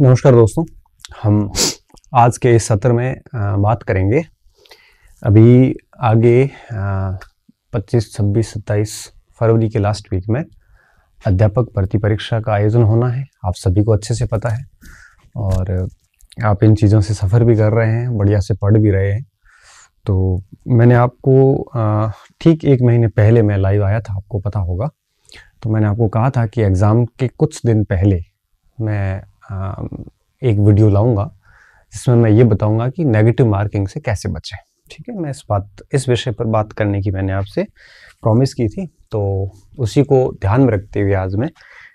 नमस्कार दोस्तों हम आज के इस सत्र में बात करेंगे अभी आगे 25, 26, 27 फरवरी के लास्ट वीक में अध्यापक भर्ती परीक्षा का आयोजन होना है आप सभी को अच्छे से पता है और आप इन चीज़ों से सफ़र भी कर रहे हैं बढ़िया से पढ़ भी रहे हैं तो मैंने आपको ठीक एक महीने पहले मैं लाइव आया था आपको पता होगा तो मैंने आपको कहा था कि एग्ज़ाम के कुछ दिन पहले मैं एक वीडियो लाऊंगा जिसमें मैं ये बताऊंगा कि नेगेटिव मार्किंग से कैसे बचें ठीक है मैं इस बात इस विषय पर बात करने की मैंने आपसे प्रॉमिस की थी तो उसी को ध्यान में रखते हुए आज मैं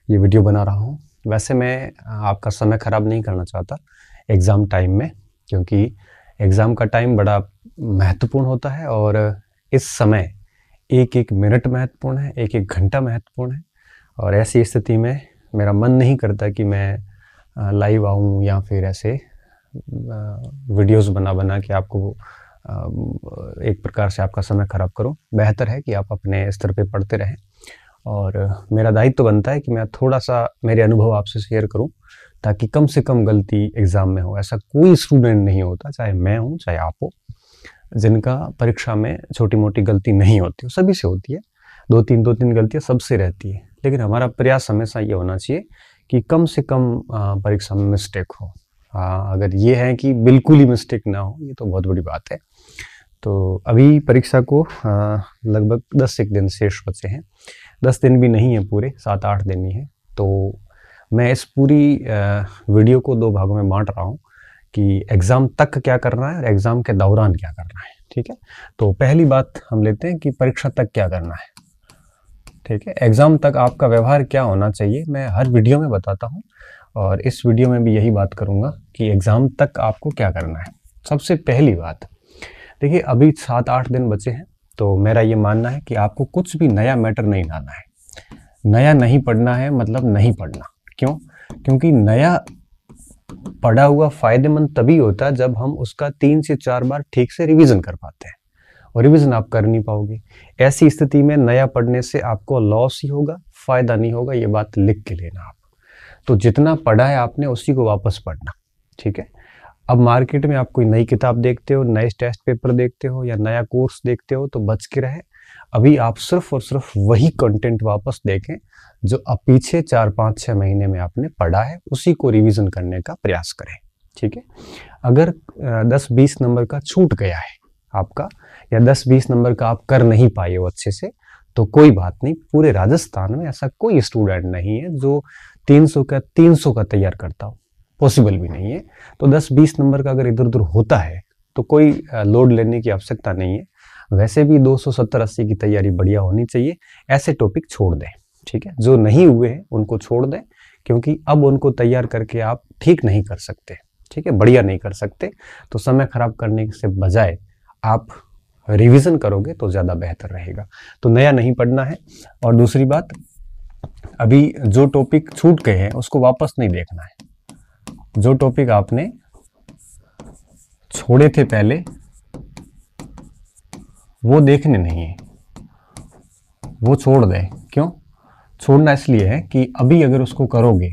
ये वीडियो बना रहा हूँ वैसे मैं आपका समय ख़राब नहीं करना चाहता एग्ज़ाम टाइम में क्योंकि एग्ज़ाम का टाइम बड़ा महत्वपूर्ण होता है और इस समय एक एक मिनट महत्वपूर्ण है एक एक घंटा महत्वपूर्ण है और ऐसी स्थिति में मेरा मन नहीं करता कि मैं लाइव आऊँ या फिर ऐसे वीडियोस बना बना के आपको एक प्रकार से आपका समय ख़राब करूँ बेहतर है कि आप अपने स्तर पे पढ़ते रहें और मेरा दायित्व तो बनता है कि मैं थोड़ा सा मेरे अनुभव आपसे शेयर करूं ताकि कम से कम गलती एग्ज़ाम में हो ऐसा कोई स्टूडेंट नहीं होता चाहे मैं हूँ चाहे आप हो जिनका परीक्षा में छोटी मोटी गलती नहीं होती हो सभी से होती है दो तीन दो तीन गलतियाँ सबसे रहती है लेकिन हमारा प्रयास हमेशा ये होना चाहिए कि कम से कम परीक्षा में मिस्टेक हो आ, अगर ये है कि बिल्कुल ही मिस्टेक ना हो ये तो बहुत बड़ी बात है तो अभी परीक्षा को लगभग दस एक दिन शेष बचे हैं दस दिन भी नहीं है पूरे सात आठ दिन ही है तो मैं इस पूरी वीडियो को दो भागों में बांट रहा हूँ कि एग्ज़ाम तक क्या करना है और एग्ज़ाम के दौरान क्या करना है ठीक है तो पहली बात हम लेते हैं कि परीक्षा तक क्या करना है ठीक है एग्ज़ाम तक आपका व्यवहार क्या होना चाहिए मैं हर वीडियो में बताता हूँ और इस वीडियो में भी यही बात करूँगा कि एग्ज़ाम तक आपको क्या करना है सबसे पहली बात देखिए अभी सात आठ दिन बचे हैं तो मेरा ये मानना है कि आपको कुछ भी नया मैटर नहीं लाना है नया नहीं पढ़ना है मतलब नहीं पढ़ना क्यों क्योंकि नया पढ़ा हुआ फ़ायदेमंद तभी होता है जब हम उसका तीन से चार बार ठीक से रिवीजन कर पाते हैं और रिवीजन आप कर नहीं पाओगे ऐसी स्थिति में नया पढ़ने से आपको लॉस ही होगा फ़ायदा नहीं होगा ये बात लिख के लेना आप तो जितना पढ़ा है आपने उसी को वापस पढ़ना ठीक है अब मार्केट में आप कोई नई किताब देखते हो नए टेस्ट पेपर देखते हो या नया कोर्स देखते हो तो बच के रहे अभी आप सिर्फ और सिर्फ वही कंटेंट वापस देखें जो अब पीछे चार पाँच छः महीने में आपने पढ़ा है उसी को रिविजन करने का प्रयास करें ठीक है अगर दस बीस नंबर का छूट गया है आपका या 10-20 नंबर का आप कर नहीं पाए हो अच्छे से तो कोई बात नहीं पूरे राजस्थान में ऐसा कोई स्टूडेंट नहीं है जो 300 का 300 का तैयार करता हो पॉसिबल भी नहीं है तो 10-20 नंबर का अगर इधर उधर होता है तो कोई लोड लेने की आवश्यकता नहीं है वैसे भी सत्तर अस्सी की तैयारी बढ़िया होनी चाहिए ऐसे टॉपिक छोड़ दें ठीक है जो नहीं हुए हैं उनको छोड़ दें क्योंकि अब उनको तैयार करके आप ठीक नहीं कर सकते ठीक है बढ़िया नहीं कर सकते तो समय खराब करने से बजाय आप रिवीजन करोगे तो ज़्यादा बेहतर रहेगा तो नया नहीं पढ़ना है और दूसरी बात अभी जो टॉपिक छूट गए हैं उसको वापस नहीं देखना है जो टॉपिक आपने छोड़े थे पहले वो देखने नहीं है वो छोड़ दें क्यों छोड़ना इसलिए है कि अभी अगर उसको करोगे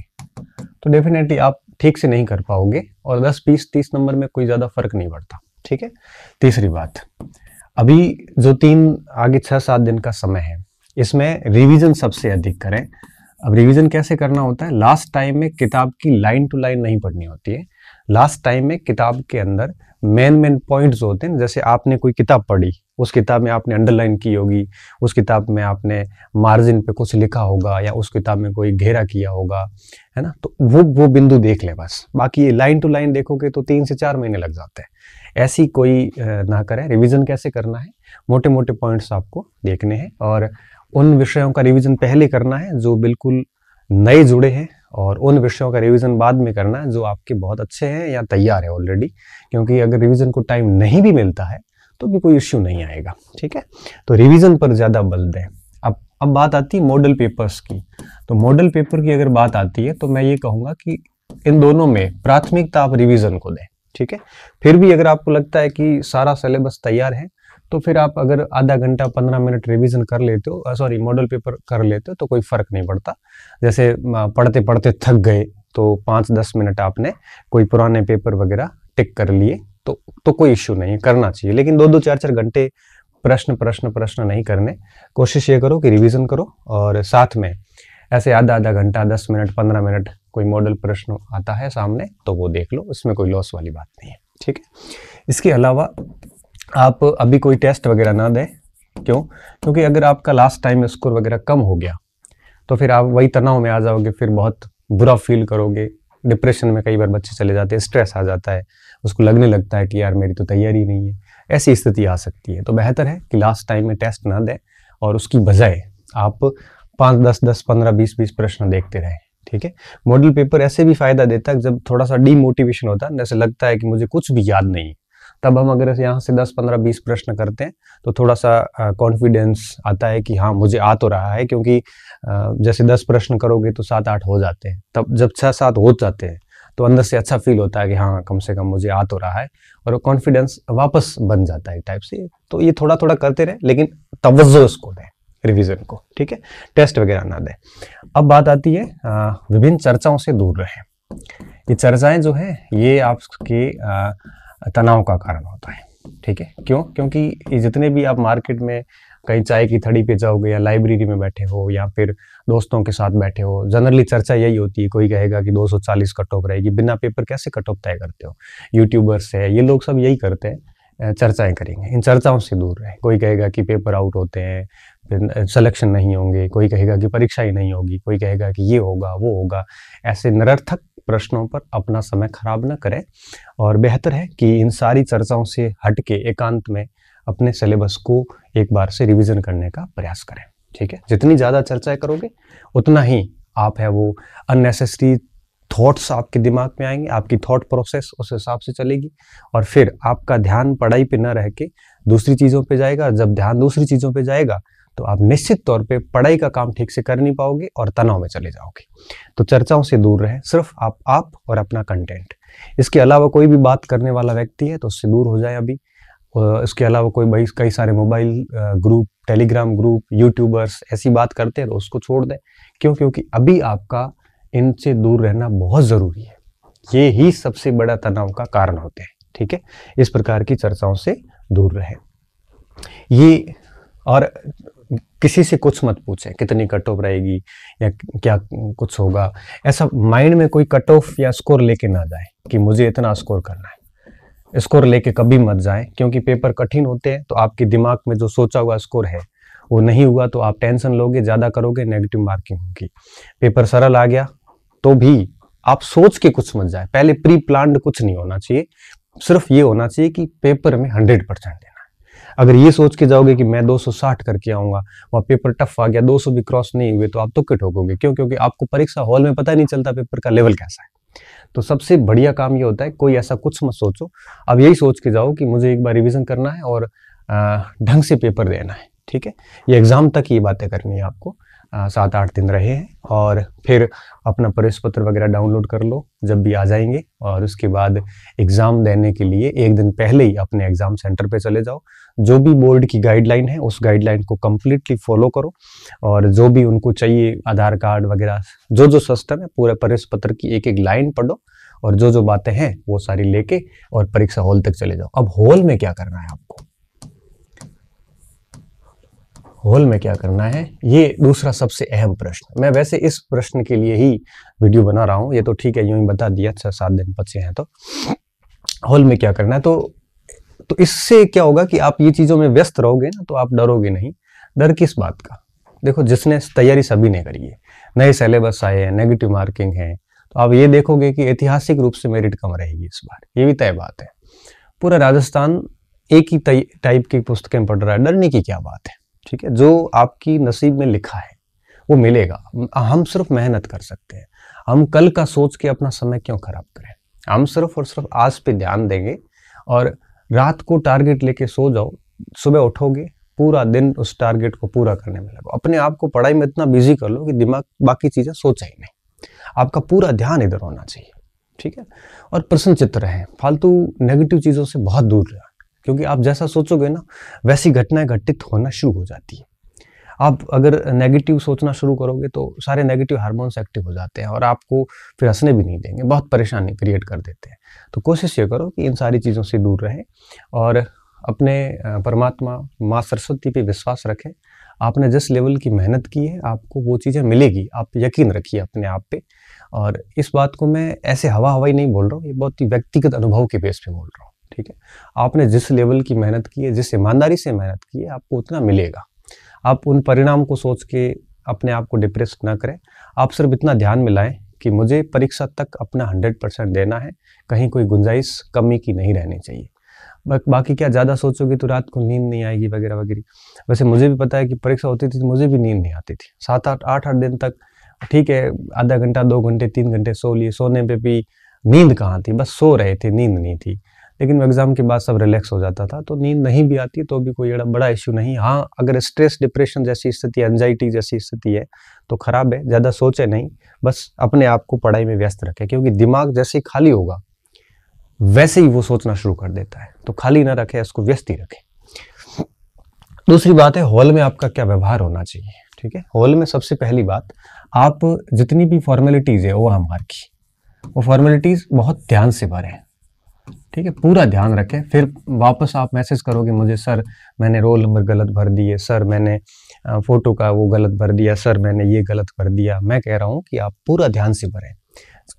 तो डेफिनेटली आप ठीक से नहीं कर पाओगे और 10, 20, 30 नंबर में कोई ज़्यादा फर्क नहीं पड़ता ठीक है तीसरी बात अभी जो तीन आगे छह सात दिन का समय है इसमें रिवीजन सबसे अधिक करें अब रिवीजन कैसे करना होता है लास्ट टाइम में किताब की लाइन टू लाइन नहीं पढ़नी होती है लास्ट टाइम में किताब के अंदर मेन मेन पॉइंट्स होते हैं जैसे आपने कोई किताब पढ़ी उस किताब में आपने अंडरलाइन की होगी उस किताब में आपने मार्जिन पे कुछ लिखा होगा या उस किताब में कोई घेरा किया होगा है ना तो वो वो बिंदु देख लें बस बाकी लाइन टू लाइन देखोगे तो तीन से चार महीने लग जाते हैं ऐसी कोई ना करें रिविज़न कैसे करना है मोटे मोटे पॉइंट्स आपको देखने हैं और उन विषयों का रिविज़न पहले करना है जो बिल्कुल नए जुड़े हैं और उन विषयों का रिवीजन बाद में करना है जो आपके बहुत अच्छे हैं या तैयार है ऑलरेडी क्योंकि अगर रिवीजन को टाइम नहीं भी मिलता है तो भी कोई इश्यू नहीं आएगा ठीक है तो रिविजन पर ज़्यादा बल दें अब अब बात आती है मॉडल पेपर्स की तो मॉडल पेपर की अगर बात आती है तो मैं ये कहूँगा कि इन दोनों में प्राथमिकता आप रिविजन को दें ठीक है फिर भी अगर आपको लगता है कि सारा सिलेबस तैयार है तो फिर आप अगर आधा घंटा पंद्रह मिनट रिवीजन कर लेते हो सॉरी मॉडल पेपर कर लेते हो तो कोई फर्क नहीं पड़ता जैसे पढ़ते पढ़ते थक गए तो पाँच दस मिनट आपने कोई पुराने पेपर वगैरह टिक कर लिए तो तो कोई इश्यू नहीं है करना चाहिए लेकिन दो दो चार चार घंटे प्रश्न प्रश्न प्रश्न नहीं करने कोशिश ये करो कि रिवीजन करो और साथ में ऐसे आधा आधा घंटा दस मिनट पंद्रह मिनट कोई मॉडल प्रश्न आता है सामने तो वो देख लो इसमें कोई लॉस वाली बात नहीं है ठीक है इसके अलावा आप अभी कोई टेस्ट वगैरह ना दें क्यों क्योंकि अगर आपका लास्ट टाइम स्कोर वगैरह कम हो गया तो फिर आप वही तनाव में आ जाओगे फिर बहुत बुरा फील करोगे डिप्रेशन में कई बार बच्चे चले जाते हैं स्ट्रेस आ जाता है उसको लगने लगता है कि यार मेरी तो तैयारी नहीं है ऐसी स्थिति आ सकती है तो बेहतर है कि लास्ट टाइम में टेस्ट ना दें और उसकी बजाय आप पाँच दस दस पंद्रह बीस बीस प्रश्न देखते रहें ठीक है मॉडल पेपर ऐसे भी फायदा देता है जब थोड़ा सा डीमोटिवेशन होता है जैसे लगता है कि मुझे कुछ भी याद नहीं तब हम अगर यहाँ से 10, 15, 20 प्रश्न करते हैं तो थोड़ा सा कॉन्फिडेंस आता है कि हाँ मुझे आ तो रहा है क्योंकि आ, जैसे 10 प्रश्न करोगे तो सात आठ हो जाते हैं तब जब छः सात हो जाते हैं तो अंदर से अच्छा फील होता है कि हाँ कम से कम मुझे आ तो रहा है और वो कॉन्फिडेंस वापस बन जाता है टाइप से तो ये थोड़ा थोड़ा करते रहे लेकिन तवज्जो उसको दें रिविज़न को ठीक है टेस्ट वगैरह ना दें अब बात आती है विभिन्न चर्चाओं से दूर रहें ये चर्चाएं जो है ये आपके तनाव का कारण होता है ठीक है क्यों क्योंकि जितने भी आप मार्केट में कहीं चाय की थड़ी पे जाओगे या लाइब्रेरी में बैठे हो या फिर दोस्तों के साथ बैठे हो जनरली चर्चा यही होती है कोई कहेगा कि 240 कट ऑफ रहेगी बिना पेपर कैसे कट ऑफ तय करते हो यूट्यूबर्स है ये लोग सब यही करते हैं चर्चाएं करेंगे इन चर्चाओं से दूर रहें कोई कहेगा कि पेपर आउट होते हैं सिलेक्शन सलेक्शन नहीं होंगे कोई कहेगा कि परीक्षा ही नहीं होगी कोई कहेगा कि ये होगा वो होगा ऐसे निरर्थक प्रश्नों पर अपना समय खराब ना करें और बेहतर है कि इन सारी चर्चाओं से हटके एकांत में अपने सिलेबस को एक बार से रिविजन करने का प्रयास करें ठीक है जितनी ज़्यादा चर्चा करोगे उतना ही आप है वो अननेसेसरी थॉट्स आपके दिमाग में आएंगे आपकी थॉट प्रोसेस उस हिसाब से चलेगी और फिर आपका ध्यान पढ़ाई पे ना रह के दूसरी चीज़ों पे जाएगा जब ध्यान दूसरी चीज़ों पे जाएगा तो आप निश्चित तौर पे पढ़ाई का काम ठीक से कर नहीं पाओगे और तनाव में चले जाओगे तो चर्चाओं से दूर रहें सिर्फ आप आप और अपना कंटेंट इसके अलावा कोई भी बात करने वाला व्यक्ति है तो उससे दूर हो जाए अभी इसके अलावा कोई भाई कई सारे mobile group Telegram group YouTubers ऐसी बात करते हैं तो उसको छोड़ दें क्यों क्योंकि अभी आपका इनसे दूर रहना बहुत ज़रूरी है ये ही सबसे बड़ा तनाव का कारण होते हैं ठीक है इस प्रकार की चर्चाओं से दूर रहें ये और किसी से कुछ मत पूछें कितनी कट ऑफ रहेगी या क्या कुछ होगा ऐसा माइंड में कोई कट ऑफ या स्कोर लेके ना जाए कि मुझे इतना स्कोर करना है स्कोर लेके कभी मत जाएं क्योंकि पेपर कठिन होते हैं तो आपके दिमाग में जो सोचा हुआ स्कोर है वो नहीं हुआ तो आप टेंशन लोगे ज़्यादा करोगे नेगेटिव मार्किंग होगी पेपर सरल आ गया तो भी आप सोच के कुछ मत जाए पहले प्री प्लान कुछ नहीं होना चाहिए सिर्फ ये होना चाहिए कि पेपर में हंड्रेड परसेंट देना है अगर ये सोच के जाओगे कि मैं 260 करके आऊंगा वहाँ पेपर टफ आ गया 200 भी क्रॉस नहीं हुए तो आप तो किट हो क्यों क्योंकि आपको परीक्षा हॉल में पता नहीं चलता पेपर का लेवल कैसा है तो सबसे बढ़िया काम ये होता है कोई ऐसा कुछ मत सोचो अब यही सोच के जाओ कि मुझे एक बार रिविज़न करना है और ढंग से पेपर देना है ठीक है ये एग्ज़ाम तक ये बातें करनी है आपको सात आठ दिन रहे हैं और फिर अपना प्रवेश पत्र वगैरह डाउनलोड कर लो जब भी आ जाएंगे और उसके बाद एग्ज़ाम देने के लिए एक दिन पहले ही अपने एग्ज़ाम सेंटर पे चले जाओ जो भी बोर्ड की गाइडलाइन है उस गाइडलाइन को कम्प्लीटली फॉलो करो और जो भी उनको चाहिए आधार कार्ड वगैरह जो जो सिस्टम है पूरे प्रवेश पत्र की एक एक लाइन पढ़ो और जो जो बातें हैं वो सारी लेके और परीक्षा हॉल तक चले जाओ अब हॉल में क्या करना है आपको होल में क्या करना है ये दूसरा सबसे अहम प्रश्न मैं वैसे इस प्रश्न के लिए ही वीडियो बना रहा हूँ ये तो ठीक है यूं ही बता दिया सर सात दिन बचे हैं तो होल में क्या करना है तो तो इससे क्या होगा कि आप ये चीज़ों में व्यस्त रहोगे ना तो आप डरोगे नहीं डर किस बात का देखो जिसने तैयारी सभी ने करी है नए सिलेबस आए हैं नेगेटिव मार्किंग है तो आप ये देखोगे कि ऐतिहासिक रूप से मेरिट कम रहेगी इस बार ये भी तय बात है पूरा राजस्थान एक ही टाइप की पुस्तकें पढ़ रहा है डरने की क्या बात है ठीक है जो आपकी नसीब में लिखा है वो मिलेगा हम सिर्फ मेहनत कर सकते हैं हम कल का सोच के अपना समय क्यों खराब करें हम सिर्फ और सिर्फ आज पे ध्यान देंगे और रात को टारगेट लेके सो जाओ सुबह उठोगे पूरा दिन उस टारगेट को पूरा करने में लगो अपने आप को पढ़ाई में इतना बिजी कर लो कि दिमाग बाकी चीज़ें सोचा ही नहीं आपका पूरा ध्यान इधर होना चाहिए ठीक है और प्रसन्नचित्त रहें फालतू नेगेटिव चीज़ों से बहुत दूर रहें क्योंकि आप जैसा सोचोगे ना वैसी घटनाएं घटित होना शुरू हो जाती है आप अगर नेगेटिव सोचना शुरू करोगे तो सारे नेगेटिव हार्मोन्स एक्टिव हो जाते हैं और आपको फिर हंसने भी नहीं देंगे बहुत परेशानी क्रिएट कर देते हैं तो कोशिश ये करो कि इन सारी चीज़ों से दूर रहें और अपने परमात्मा माँ सरस्वती पे विश्वास रखें आपने जिस लेवल की मेहनत की है आपको वो चीज़ें मिलेगी आप यकीन रखिए अपने आप पर और इस बात को मैं ऐसे हवा हवाई नहीं बोल रहा हूँ ये बहुत ही व्यक्तिगत अनुभव के बेस पर बोल रहा हूँ ठीक है आपने जिस लेवल की मेहनत की है जिस ईमानदारी से मेहनत की है आपको उतना मिलेगा आप उन परिणाम को सोच के अपने आप को डिप्रेस ना करें आप सिर्फ इतना ध्यान में लाएं कि मुझे परीक्षा तक अपना हंड्रेड परसेंट देना है कहीं कोई गुंजाइश कमी की नहीं रहनी चाहिए बाकी क्या ज़्यादा सोचोगे तो रात को नींद नहीं आएगी वगैरह वगैरह वैसे मुझे भी पता है कि परीक्षा होती थी तो मुझे भी नींद नहीं आती थी सात आठ आठ आठ दिन तक ठीक है आधा घंटा दो घंटे तीन घंटे सो लिए सोने पर भी नींद कहाँ थी बस सो रहे थे नींद नहीं थी लेकिन मैं एग्ज़ाम के बाद सब रिलैक्स हो जाता था तो नींद नहीं भी आती तो भी कोई बड़ा इश्यू नहीं हाँ अगर स्ट्रेस डिप्रेशन जैसी स्थिति एनजाइटी जैसी स्थिति है तो ख़राब है ज़्यादा सोचे नहीं बस अपने आप को पढ़ाई में व्यस्त रखें क्योंकि दिमाग जैसे ही खाली होगा वैसे ही वो सोचना शुरू कर देता है तो खाली ना रखे उसको व्यस्त ही रखे दूसरी बात है हॉल में आपका क्या व्यवहार होना चाहिए ठीक है हॉल में सबसे पहली बात आप जितनी भी फॉर्मेलिटीज़ है वो हमारे की वो फॉर्मेलिटीज़ बहुत ध्यान से भरें ठीक है पूरा ध्यान रखें फिर वापस आप मैसेज करोगे मुझे सर मैंने रोल नंबर गलत भर दिए सर मैंने फ़ोटो का वो गलत भर दिया सर मैंने ये गलत भर दिया मैं कह रहा हूँ कि आप पूरा ध्यान से भरें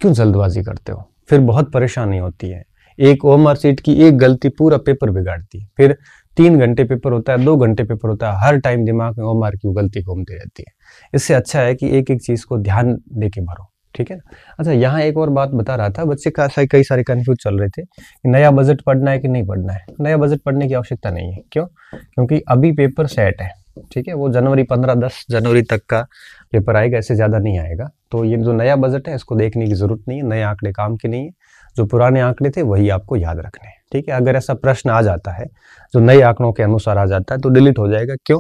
क्यों जल्दबाजी करते हो फिर बहुत परेशानी होती है एक ओमर सीट की एक गलती पूरा पेपर बिगाड़ती है फिर तीन घंटे पेपर होता है दो घंटे पेपर होता है हर टाइम दिमाग में ओमर की गलती घूमती रहती है इससे अच्छा है कि एक एक चीज़ को ध्यान दे के भरो ठीक है ना अच्छा यहाँ एक और बात बता रहा था बच्चे का कई सारे कन्फ्यूज चल रहे थे कि नया बजट पढ़ना है कि नहीं पढ़ना है नया बजट पढ़ने की आवश्यकता नहीं है क्यों क्योंकि अभी पेपर सेट है ठीक है वो जनवरी पंद्रह दस जनवरी तक का पेपर आएगा ऐसे ज़्यादा नहीं आएगा तो ये जो नया बजट है इसको देखने की ज़रूरत नहीं है नए आंकड़े काम के नहीं है जो पुराने आंकड़े थे वही आपको याद रखने हैं ठीक है अगर ऐसा प्रश्न आ जाता है जो नए आंकड़ों के अनुसार आ जाता है तो डिलीट हो जाएगा क्यों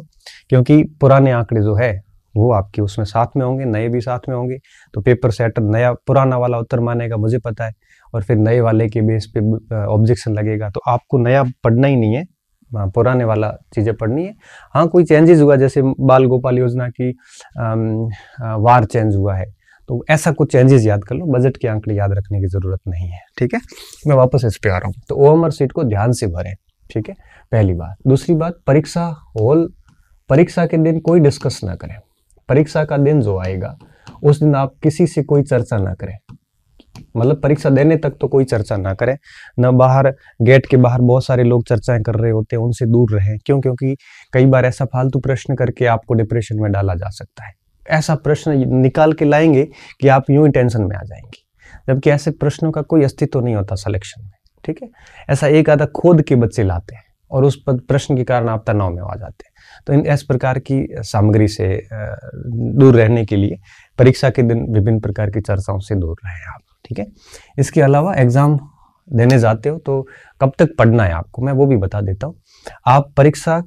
क्योंकि पुराने आंकड़े जो है वो आपके उसमें साथ में होंगे नए भी साथ में होंगे तो पेपर सेट नया पुराना वाला उत्तर मानेगा मुझे पता है और फिर नए वाले के बेस पे ऑब्जेक्शन लगेगा तो आपको नया पढ़ना ही नहीं है पुराने वाला चीज़ें पढ़नी है हाँ कोई चेंजेस हुआ जैसे बाल गोपाल योजना की वार चेंज हुआ है तो ऐसा कुछ चेंजेस याद कर लो बजट के आंकड़े याद रखने की ज़रूरत नहीं है ठीक है मैं वापस इस पे आ रहा हूँ तो ओमर सीट को ध्यान से भरें ठीक है पहली बात दूसरी बात परीक्षा हॉल परीक्षा के दिन कोई डिस्कस ना करें परीक्षा का दिन जो आएगा उस दिन आप किसी से कोई चर्चा ना करें मतलब परीक्षा देने तक तो कोई चर्चा ना करें न बाहर गेट के बाहर बहुत सारे लोग चर्चाएं कर रहे होते हैं उनसे दूर रहें क्यों क्योंकि कई बार ऐसा फालतू प्रश्न करके आपको डिप्रेशन में डाला जा सकता है ऐसा प्रश्न निकाल के लाएंगे कि आप यूं ही टेंशन में आ जाएंगे जबकि ऐसे प्रश्नों का कोई अस्तित्व नहीं होता सिलेक्शन में ठीक है ऐसा एक आधा खोद के बच्चे लाते हैं और उस प्रश्न के कारण आप तनाव में आ जाते हैं तो इन इस प्रकार की सामग्री से दूर रहने के लिए परीक्षा के दिन विभिन्न प्रकार की चर्चाओं से दूर रहें आप ठीक है इसके अलावा एग्ज़ाम देने जाते हो तो कब तक पढ़ना है आपको मैं वो भी बता देता हूँ आप परीक्षा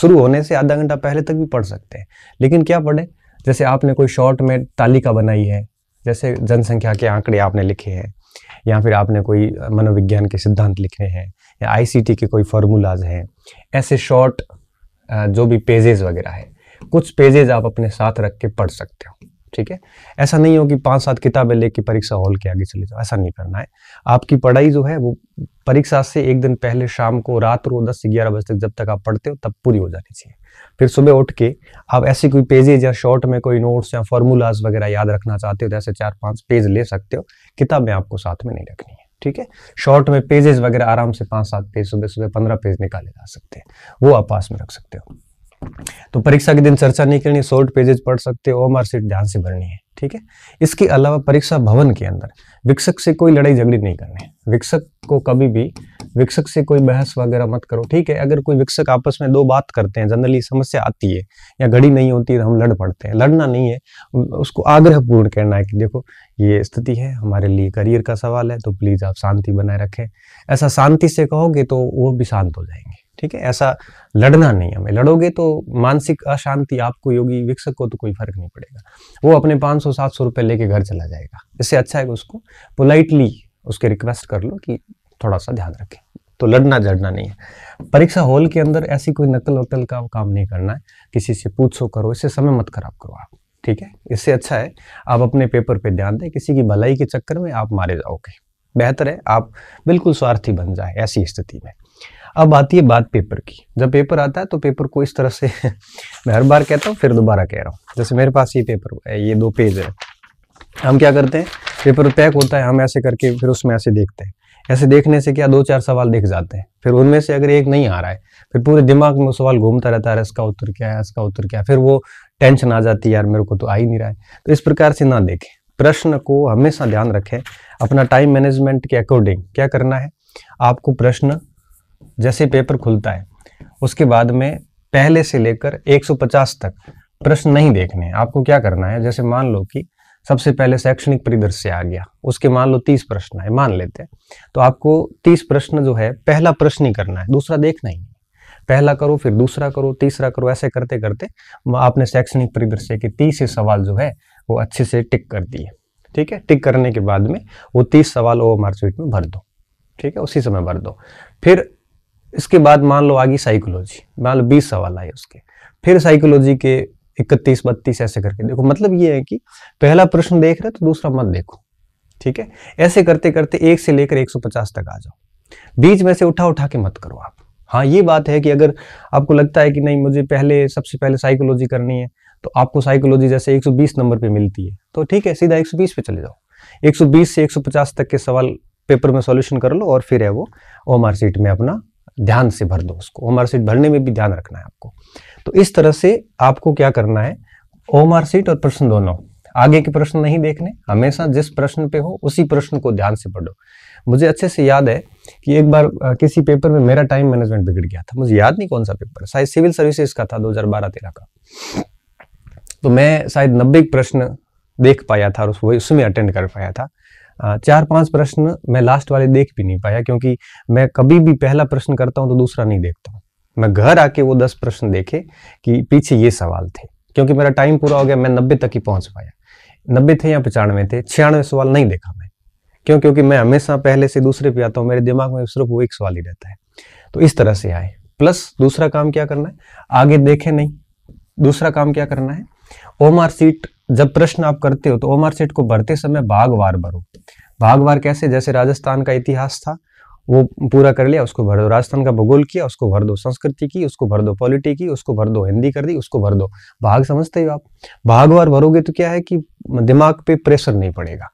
शुरू होने से आधा घंटा पहले तक भी पढ़ सकते हैं लेकिन क्या पढ़ें जैसे आपने कोई शॉर्ट में तालिका बनाई है जैसे जनसंख्या के आंकड़े आपने लिखे हैं या फिर आपने कोई मनोविज्ञान के सिद्धांत लिखे हैं या आईसीटी के कोई फॉर्मूलाज हैं ऐसे शॉर्ट जो भी पेजेज वगैरह है कुछ पेजेज आप अपने साथ रख के पढ़ सकते हो ठीक है ऐसा नहीं हो कि पांच सात किताबें लेके परीक्षा हॉल के आगे चले जाओ ऐसा नहीं करना है आपकी पढ़ाई जो है वो परीक्षा से एक दिन पहले शाम को रात को दस से ग्यारह बजे तक जब तक आप पढ़ते हो तब पूरी हो जानी चाहिए फिर सुबह उठ के आप ऐसे कोई पेजेज या शॉर्ट में कोई नोट्स या फॉर्मूलाज वगैरह याद रखना चाहते हो तो ऐसे चार पाँच पेज ले सकते हो किताबें आपको साथ में नहीं रखनी ठीक है शॉर्ट में पेजेस वगैरह आराम से पांच सात पेज सुबह सुबह पंद्रह पेज निकाले जा सकते हैं वो आप पास में रख सकते हो तो परीक्षा के दिन चर्चा नहीं करनी शॉर्ट पेजेस पढ़ सकते हो ओम सीट ध्यान से भरनी है ठीक है इसके अलावा परीक्षा भवन के अंदर विकसक से कोई लड़ाई झगड़ी नहीं करनी विकसक को कभी भी विकसक से कोई बहस वगैरह मत करो ठीक है अगर कोई विकसक आपस में दो बात करते हैं जनरली समस्या आती है या घड़ी नहीं होती है तो हम लड़ पड़ते हैं लड़ना नहीं है उसको आग्रहपूर्ण कहना है कि देखो ये स्थिति है हमारे लिए करियर का सवाल है तो प्लीज़ आप शांति बनाए रखें ऐसा शांति से कहोगे तो वो भी शांत हो जाएंगे ठीक है ऐसा लड़ना नहीं हमें लड़ोगे तो मानसिक अशांति आपको योगी विकसक को तो कोई फर्क नहीं पड़ेगा वो अपने 500 700 रुपए लेके घर चला जाएगा इससे अच्छा है कि उसको पोलाइटली उसके रिक्वेस्ट कर लो कि थोड़ा सा ध्यान रखें तो लड़ना झड़ना नहीं है परीक्षा हॉल के अंदर ऐसी कोई नकल वकल का काम नहीं करना है किसी से पूछो करो इससे समय मत खराब करो आप ठीक है इससे अच्छा है आप अपने पेपर पे ध्यान दें किसी की भलाई के चक्कर में आप मारे जाओगे बेहतर है आप बिल्कुल स्वार्थी बन जाए ऐसी स्थिति में अब आती है बात पेपर की जब पेपर आता है तो पेपर को इस तरह से मैं हर बार कहता हूँ फिर दोबारा कह रहा हूँ जैसे मेरे पास ये पेपर है ये दो पेज है हम क्या करते हैं पेपर पैक होता है हम ऐसे करके फिर उसमें ऐसे देखते हैं ऐसे देखने से क्या दो चार सवाल देख जाते हैं फिर उनमें से अगर एक नहीं आ रहा है फिर पूरे दिमाग में सवाल घूमता रहता है इसका उत्तर क्या है इसका उत्तर क्या है फिर वो टेंशन आ जाती है यार मेरे को तो आ ही नहीं रहा है तो इस प्रकार से ना देखें प्रश्न को हमेशा ध्यान रखें अपना टाइम मैनेजमेंट के अकॉर्डिंग क्या करना है आपको प्रश्न जैसे पेपर खुलता है उसके बाद में पहले से लेकर 150 तक प्रश्न नहीं देखने आपको क्या करना है जैसे मान लो कि सबसे पहले शैक्षणिक परिदृश्य आ गया उसके मान लो तीस प्रश्न है मान लेते हैं तो आपको तीस प्रश्न जो है पहला प्रश्न ही करना है दूसरा देखना ही पहला करो फिर दूसरा करो तीसरा करो ऐसे करते करते आपने शैक्षणिक परिदृश्य के तीस सवाल जो है वो अच्छे से टिक कर दिए ठीक है टिक करने के बाद में वो तीस सवाल वो मार्कशीट में भर दो ठीक है उसी समय भर दो फिर इसके बाद मान लो आ गई साइकोलॉजी मान लो बीस सवाल आए उसके फिर साइकोलॉजी के इकतीस बत्तीस ऐसे करके देखो मतलब ये है कि पहला प्रश्न देख रहे तो दूसरा मत देखो ठीक है ऐसे करते करते एक से लेकर 150 तक आ जाओ बीच में से उठा उठा के मत करो आप हाँ ये बात है कि अगर आपको लगता है कि नहीं मुझे पहले सबसे पहले साइकोलॉजी करनी है तो आपको साइकोलॉजी जैसे 120 नंबर पे मिलती है तो ठीक है सीधा 120 पे चले जाओ 120 से 150 तक के सवाल पेपर में सॉल्यूशन कर लो और फिर है वो ओ सीट में अपना ध्यान से भर दो उसको ओ सीट भरने में भी ध्यान रखना है आपको तो इस तरह से आपको क्या करना है ओम सीट और प्रश्न दोनों आगे के प्रश्न नहीं देखने हमेशा जिस प्रश्न पे हो उसी प्रश्न को ध्यान से पढ़ो मुझे अच्छे से याद है कि एक बार किसी पेपर में मेरा टाइम मैनेजमेंट बिगड़ गया था मुझे याद नहीं कौन सा पेपर शायद सिविल सर्विसेज का था 2012 तेरह का तो मैं शायद नब्बे प्रश्न देख पाया था और वही उसमें अटेंड कर पाया था चार पांच प्रश्न मैं लास्ट वाले देख भी नहीं पाया क्योंकि मैं कभी भी पहला प्रश्न करता हूँ तो दूसरा नहीं देखता हूँ मैं घर आके वो दस प्रश्न देखे कि पीछे ये सवाल थे क्योंकि मेरा टाइम पूरा हो गया मैं नब्बे तक ही पहुंच पाया नब्बे थे या पचानवे थे छियानवे सवाल नहीं देखा मैं क्यों क्योंकि मैं हमेशा पहले से दूसरे पे आता हूँ मेरे दिमाग में सिर्फ वो एक सवाल ही रहता है तो इस तरह से आए प्लस दूसरा काम क्या करना है आगे देखे नहीं दूसरा काम क्या करना है ओमार सीट जब प्रश्न आप करते हो तो ओमार सीट को भरते समय भागवार भरो भागवार कैसे जैसे राजस्थान का इतिहास था वो पूरा कर लिया उसको भर दो राजस्थान का भूगोल किया उसको भर दो संस्कृति की उसको भर दो पॉलिटी की उसको भर दो हिंदी कर दी उसको भर दो भाग समझते हो आप भाग और भरोगे तो क्या है कि दिमाग पे प्रेशर नहीं पड़ेगा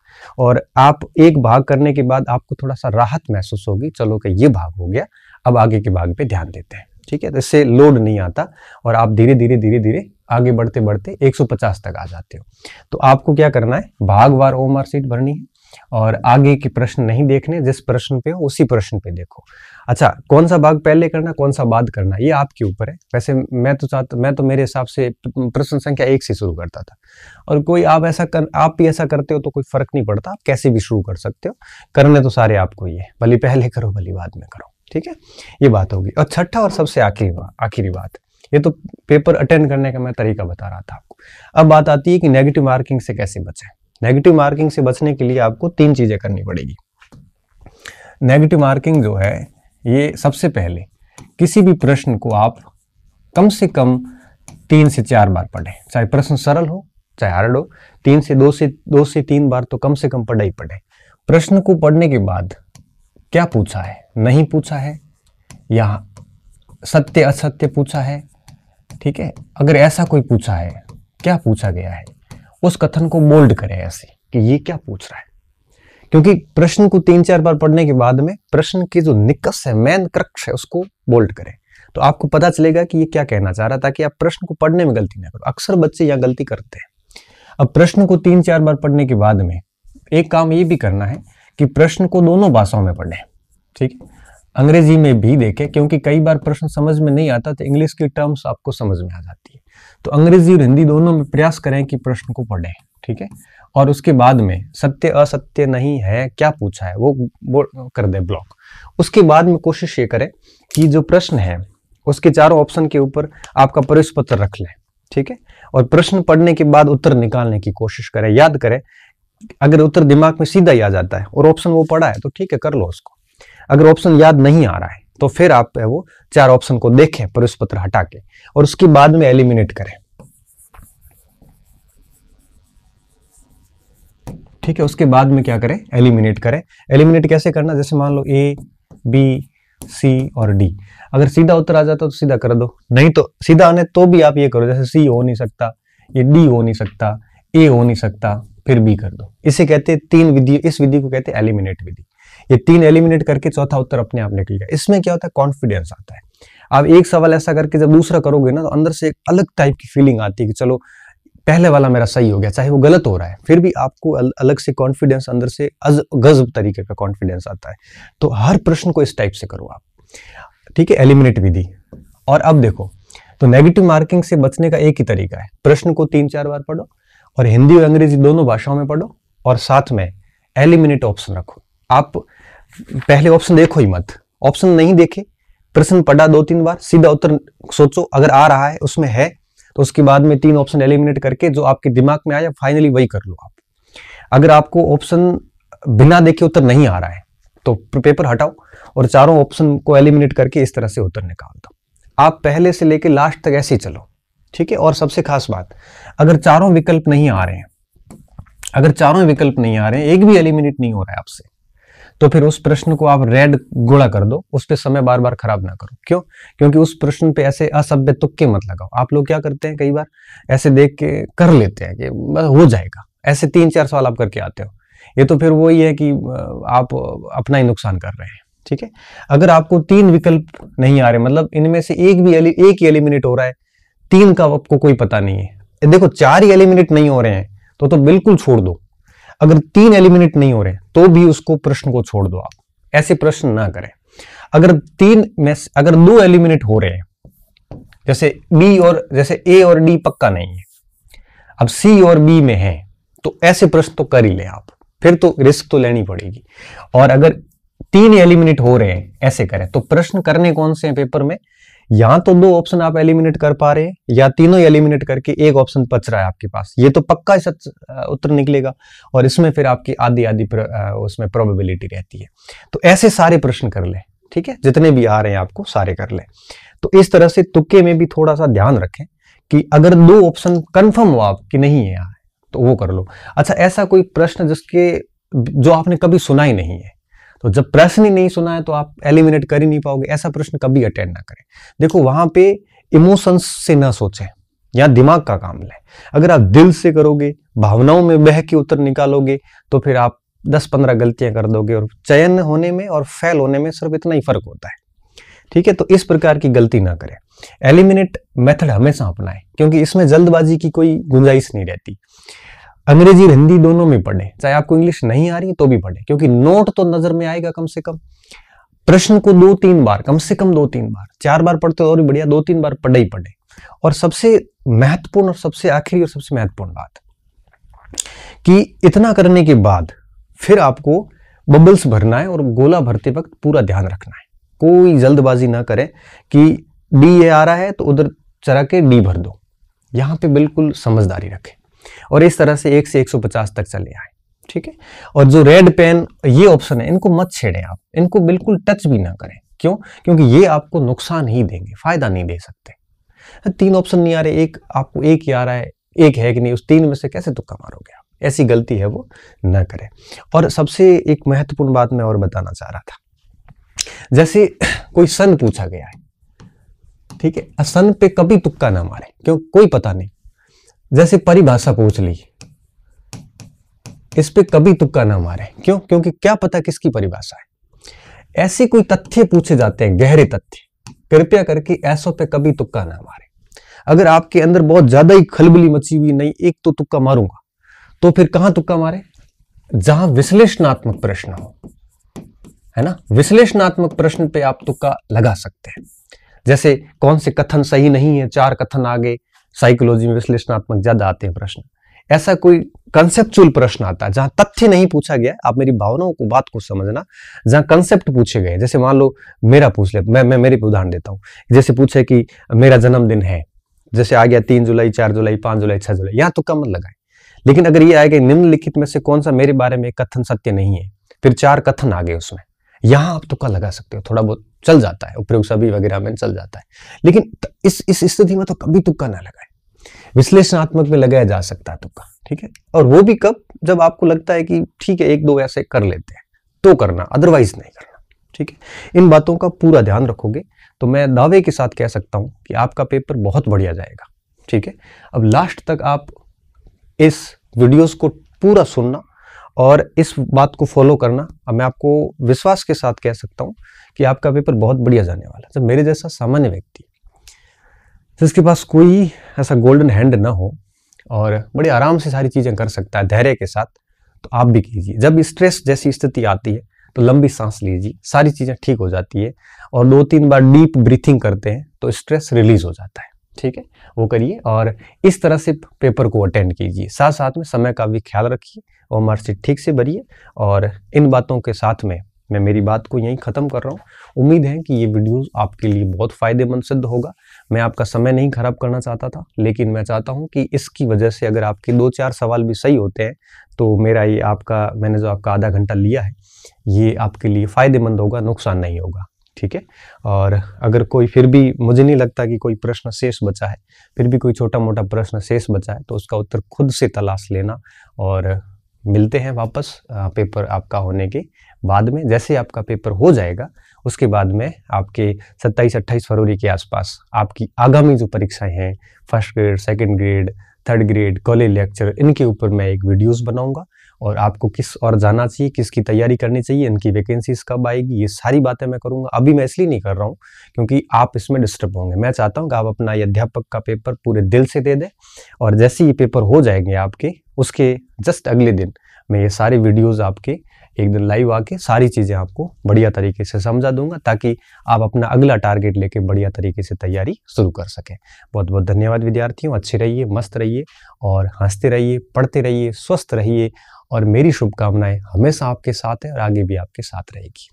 और आप एक भाग करने के बाद आपको थोड़ा सा राहत महसूस होगी चलो कि ये भाग हो गया अब आगे के भाग पे ध्यान देते हैं ठीक है तो इससे लोड नहीं आता और आप धीरे धीरे धीरे धीरे आगे बढ़ते बढ़ते 150 तक आ जाते हो तो आपको क्या करना है भागवार वार ओम आर सीट भरनी है और आगे के प्रश्न नहीं देखने जिस प्रश्न पे हो उसी प्रश्न पे देखो अच्छा कौन सा भाग पहले करना कौन सा बाद करना ये आपके ऊपर है वैसे मैं तो चाहता मैं तो मेरे हिसाब से प्रश्न संख्या एक से शुरू करता था और कोई आप ऐसा कर आप भी ऐसा करते हो तो कोई फर्क नहीं पड़ता आप कैसे भी शुरू कर सकते हो करने तो सारे आपको ही है भले पहले करो भली बाद में करो ठीक है ये बात होगी और छठा और सबसे आखिरी आखिरी बात ये तो पेपर अटेंड करने का मैं तरीका बता रहा था आपको अब बात आती है कि नेगेटिव मार्किंग से कैसे बचें नेगेटिव मार्किंग से बचने के लिए आपको तीन चीज़ें करनी पड़ेगी नेगेटिव मार्किंग जो है ये सबसे पहले किसी भी प्रश्न को आप कम से कम तीन से चार बार पढ़ें चाहे प्रश्न सरल हो चाहे हार्ड हो तीन से दो से दो से तीन बार तो कम से कम पढ़ा ही पढ़े प्रश्न को पढ़ने के बाद क्या पूछा है नहीं पूछा है या सत्य असत्य पूछा है ठीक है अगर ऐसा कोई पूछा है क्या पूछा गया है उस कथन को मोल्ड करें ऐसे कि ये क्या पूछ रहा है क्योंकि प्रश्न को तीन चार बार पढ़ने के बाद में प्रश्न की जो निकस है मैन क्रक्ष है उसको बोल्ड करें तो आपको पता चलेगा कि ये क्या कहना चाह रहा है ताकि आप प्रश्न को पढ़ने में गलती ना करो अक्सर बच्चे यहाँ गलती करते हैं अब प्रश्न को तीन चार बार पढ़ने के बाद में एक काम ये भी करना है कि प्रश्न को दोनों भाषाओं में पढ़ें ठीक है अंग्रेजी में भी देखें क्योंकि कई बार प्रश्न समझ में नहीं आता तो इंग्लिश के टर्म्स आपको समझ में आ हैं तो अंग्रेजी और हिंदी दोनों में प्रयास करें कि प्रश्न को पढ़ें ठीक है और उसके बाद में सत्य असत्य नहीं है क्या पूछा है वो वो कर दे ब्लॉक उसके बाद में कोशिश ये करें कि जो प्रश्न है उसके चारों ऑप्शन के ऊपर आपका प्रवेश पत्र रख लें ठीक है और प्रश्न पढ़ने के बाद उत्तर निकालने की कोशिश करें याद करें अगर उत्तर दिमाग में सीधा ही आ जाता है और ऑप्शन वो पढ़ा है तो ठीक है कर लो उसको अगर ऑप्शन याद नहीं आ रहा है तो फिर आप वो चार ऑप्शन को देखें प्रवेश पत्र हटा के और उसके बाद में एलिमिनेट करें ठीक है उसके बाद में क्या करें एलिमिनेट करें एलिमिनेट कैसे करना जैसे मान लो ए बी सी और डी अगर सीधा उत्तर आ जाता तो सीधा कर दो नहीं तो सीधा आने तो भी आप ये करो जैसे सी हो नहीं सकता ये डी हो नहीं सकता ए हो नहीं सकता फिर बी कर दो इसे कहते हैं तीन विधि इस विधि को कहते हैं एलिमिनेट विधि ये तीन एलिमिनेट करके चौथा उत्तर अपने आप निकल गया इसमें क्या होता है कॉन्फिडेंस आता है आप एक सवाल ऐसा करके जब दूसरा करोगे ना तो अंदर से एक अलग टाइप की फीलिंग आती है कि चलो पहले वाला मेरा सही हो गया चाहे वो गलत हो रहा है फिर भी आपको अल, अलग से कॉन्फिडेंस अंदर से अज गजब तरीके का कॉन्फिडेंस आता है तो हर प्रश्न को इस टाइप से करो आप ठीक है एलिमिनेट विधि और अब देखो तो नेगेटिव मार्किंग से बचने का एक ही तरीका है प्रश्न को तीन चार बार पढ़ो और हिंदी और अंग्रेजी दोनों भाषाओं में पढ़ो और साथ में एलिमिनेट ऑप्शन रखो आप पहले ऑप्शन देखो ही मत ऑप्शन नहीं देखे प्रश्न पढ़ा दो तीन बार सीधा उत्तर सोचो अगर आ रहा है उसमें है तो उसके बाद में तीन ऑप्शन एलिमिनेट करके जो आपके दिमाग में आया फाइनली वही कर लो आप अगर आपको ऑप्शन बिना देखे उत्तर नहीं आ रहा है तो पेपर हटाओ और चारों ऑप्शन को एलिमिनेट करके इस तरह से उत्तर निकाल दो आप पहले से लेकर लास्ट तक ऐसे चलो ठीक है और सबसे खास बात अगर चारों विकल्प नहीं आ रहे हैं अगर चारों विकल्प नहीं आ रहे हैं एक भी एलिमिनेट नहीं हो रहा है आपसे तो फिर उस प्रश्न को आप रेड गोड़ा कर दो उस पर समय बार बार खराब ना करो क्यों क्योंकि उस प्रश्न पे ऐसे असभ्य तुक्के मत लगाओ आप लोग क्या करते हैं कई बार ऐसे देख के कर लेते हैं कि हो जाएगा ऐसे तीन चार सवाल आप करके आते हो ये तो फिर वही है कि आप अपना ही नुकसान कर रहे हैं ठीक है अगर आपको तीन विकल्प नहीं आ रहे मतलब इनमें से एक भी एक ही एलिमिनेट हो रहा है तीन का आपको कोई पता नहीं है देखो चार ही एलिमिनेट नहीं हो रहे हैं तो तो बिल्कुल छोड़ दो अगर तीन एलिमिनेट नहीं हो रहे तो भी उसको प्रश्न को छोड़ दो आप ऐसे प्रश्न ना करें अगर तीन में अगर दो एलिमिनेट हो रहे हैं जैसे बी और जैसे ए और डी पक्का नहीं है अब सी और बी में है तो ऐसे प्रश्न तो कर ही ले आप फिर तो रिस्क तो लेनी पड़ेगी और अगर तीन एलिमिनेट हो रहे हैं ऐसे करें तो प्रश्न करने कौन से हैं पेपर में यहां तो दो ऑप्शन आप एलिमिनेट कर पा रहे हैं या तीनों एलिमिनेट करके एक ऑप्शन बच रहा है आपके पास ये तो पक्का सच उत्तर निकलेगा और इसमें फिर आपकी आधी आधी प्र, उसमें प्रोबेबिलिटी रहती है तो ऐसे सारे प्रश्न कर ले ठीक है जितने भी आ रहे हैं आपको सारे कर ले तो इस तरह से तुक्के में भी थोड़ा सा ध्यान रखें कि अगर दो ऑप्शन कन्फर्म हो आप कि नहीं है तो वो कर लो अच्छा ऐसा कोई प्रश्न जिसके जो आपने कभी सुना ही नहीं है तो जब प्रश्न ही नहीं सुना है तो आप एलिमिनेट कर ही नहीं पाओगे ऐसा प्रश्न कभी अटेंड ना करें देखो वहां पे इमोशंस से ना सोचें या दिमाग का काम लें अगर आप दिल से करोगे भावनाओं में बह के उत्तर निकालोगे तो फिर आप 10-15 गलतियां कर दोगे और चयन होने में और फेल होने में सिर्फ इतना ही फर्क होता है ठीक है तो इस प्रकार की गलती ना करें एलिमिनेट मेथड हमेशा अपनाएं क्योंकि इसमें जल्दबाजी की कोई गुंजाइश नहीं रहती अंग्रेजी और हिंदी दोनों में पढ़ें चाहे आपको इंग्लिश नहीं आ रही तो भी पढ़ें क्योंकि नोट तो नजर में आएगा कम से कम प्रश्न को दो तीन बार कम से कम दो तीन बार चार बार पढ़ते और भी बढ़िया दो तीन बार पढ़े ही पढ़े और सबसे महत्वपूर्ण और सबसे आखिरी और सबसे महत्वपूर्ण बात कि इतना करने के बाद फिर आपको बबल्स भरना है और गोला भरते वक्त पूरा ध्यान रखना है कोई जल्दबाजी ना करें कि डी ये आ रहा है तो उधर चरा के डी भर दो यहां पे बिल्कुल समझदारी रखें और इस तरह से एक से एक तक चले आए ठीक है और जो रेड पेन ये ऑप्शन है इनको मत छेड़ें आप इनको बिल्कुल टच भी ना करें क्यों क्योंकि ये आपको नुकसान ही देंगे फायदा नहीं दे सकते तो तीन ऑप्शन नहीं आ रहे एक आपको एक ही आ रहा है एक है कि नहीं उस तीन में से कैसे तुक्का मारोगे आप ऐसी गलती है वो ना करें और सबसे एक महत्वपूर्ण बात मैं और बताना चाह रहा था जैसे कोई सन पूछा गया है ठीक है सन पे कभी तुक्का ना मारे क्यों कोई पता नहीं जैसे परिभाषा पूछ ली इस पे कभी तुक्का ना मारे क्यों क्योंकि क्या पता किसकी परिभाषा है ऐसे कोई तथ्य पूछे जाते हैं गहरे तथ्य कृपया करके ऐसो पे कभी तुक्का ना मारे अगर आपके अंदर बहुत ज्यादा ही खलबली मची हुई नहीं एक तो तुक्का मारूंगा तो फिर कहां तुक्का मारे जहां विश्लेषणात्मक प्रश्न हो है ना विश्लेषणात्मक प्रश्न पे आप तुक्का लगा सकते हैं जैसे कौन से कथन सही नहीं है चार कथन आगे साइकोलॉजी में विश्लेषणात्मक ज्यादा आते हैं प्रश्न ऐसा कोई कंसेप्चुअल प्रश्न आता है जहां तथ्य नहीं पूछा गया आप मेरी भावनाओं को बात को समझना जहां कंसेप्ट पूछे गए जैसे मान लो मेरा पूछ ले मैं मैं मेरे पे उदाहरण देता हूँ जैसे पूछे कि मेरा जन्मदिन है जैसे आ गया तीन जुलाई चार जुलाई पांच जुलाई छह जुलाई यहाँ तो कम लगाए लेकिन अगर ये आएगा निम्नलिखित में से कौन सा मेरे बारे में कथन सत्य नहीं है फिर चार कथन आ गए उसमें यहाँ आप तुक्का लगा सकते हो थोड़ा बहुत चल जाता है उपयोग सभी वगैरह में चल जाता है लेकिन इस इस स्थिति में तो कभी तुक्का ना लगाए विश्लेषणात्मक में लगाया जा सकता है तुक्का ठीक है और वो भी कब जब आपको लगता है कि ठीक है एक दो ऐसे कर लेते हैं तो करना अदरवाइज नहीं करना ठीक है इन बातों का पूरा ध्यान रखोगे तो मैं दावे के साथ कह सकता हूं कि आपका पेपर बहुत बढ़िया जाएगा ठीक है अब लास्ट तक आप इस वीडियोस को पूरा सुनना और इस बात को फॉलो करना अब मैं आपको विश्वास के साथ कह सकता हूं कि आपका पेपर बहुत बढ़िया जाने वाला है जब मेरे जैसा सामान्य व्यक्ति जिसके पास कोई ऐसा गोल्डन हैंड ना हो और बड़े आराम से सारी चीज़ें कर सकता है धैर्य के साथ तो आप भी कीजिए जब स्ट्रेस जैसी स्थिति आती है तो लंबी सांस लीजिए सारी चीज़ें ठीक हो जाती है और दो तीन बार डीप ब्रीथिंग करते हैं तो स्ट्रेस रिलीज हो जाता है ठीक है वो करिए और इस तरह से पेपर को अटेंड कीजिए साथ साथ में समय का भी ख्याल रखिए और मार्कशीट ठीक से भरिए और इन बातों के साथ में मैं मेरी बात को यहीं ख़त्म कर रहा हूँ उम्मीद है कि ये वीडियोस आपके लिए बहुत फ़ायदेमंद सिद्ध होगा मैं आपका समय नहीं ख़राब करना चाहता था लेकिन मैं चाहता हूँ कि इसकी वजह से अगर आपके दो चार सवाल भी सही होते हैं तो मेरा ये आपका मैंने जो आपका आधा घंटा लिया है ये आपके लिए फ़ायदेमंद होगा नुकसान नहीं होगा ठीक है और अगर कोई फिर भी मुझे नहीं लगता कि कोई प्रश्न शेष बचा है फिर भी कोई छोटा मोटा प्रश्न शेष बचा है तो उसका उत्तर खुद से तलाश लेना और मिलते हैं वापस पेपर आपका होने के बाद में जैसे आपका पेपर हो जाएगा उसके बाद में आपके 27 28 फरवरी के आसपास आपकी आगामी जो परीक्षाएं हैं first grade second grade third grade college lecture इनके ऊपर मैं एक वीडियोस बनाऊंगा और आपको किस और जाना चाहिए किसकी तैयारी करनी चाहिए इनकी वैकेंसीज कब आएगी ये सारी बातें मैं करूंगा अभी मैं इसलिए नहीं कर रहा हूँ क्योंकि आप इसमें डिस्टर्ब होंगे मैं चाहता हूँ कि आप अपना अध्यापक का पेपर पूरे दिल से दे दें और जैसे ये पेपर हो जाएंगे आपके उसके जस्ट अगले दिन मैं ये सारे वीडियोस आपके एक दिन लाइव आके सारी चीज़ें आपको बढ़िया तरीके से समझा दूंगा ताकि आप अपना अगला टारगेट लेके बढ़िया तरीके से तैयारी शुरू कर सकें बहुत बहुत धन्यवाद विद्यार्थियों अच्छे रहिए मस्त रहिए और हंसते रहिए पढ़ते रहिए स्वस्थ रहिए और मेरी शुभकामनाएं हमेशा आपके साथ है और आगे भी आपके साथ रहेगी